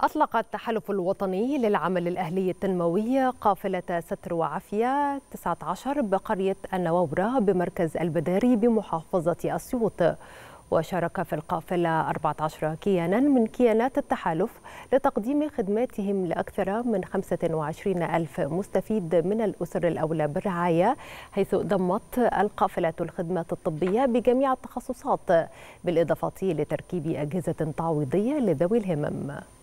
أطلق التحالف الوطني للعمل الأهلي التنموي قافلة ستر وعافية 19 بقرية النوورة بمركز البداري بمحافظة أسيوط وشارك في القافلة 14 كيانا من كيانات التحالف لتقديم خدماتهم لأكثر من 25 ألف مستفيد من الأسر الأولى بالرعاية حيث ضمت القافلة الخدمات الطبية بجميع التخصصات بالإضافة لتركيب أجهزة تعويضية لذوي الهمم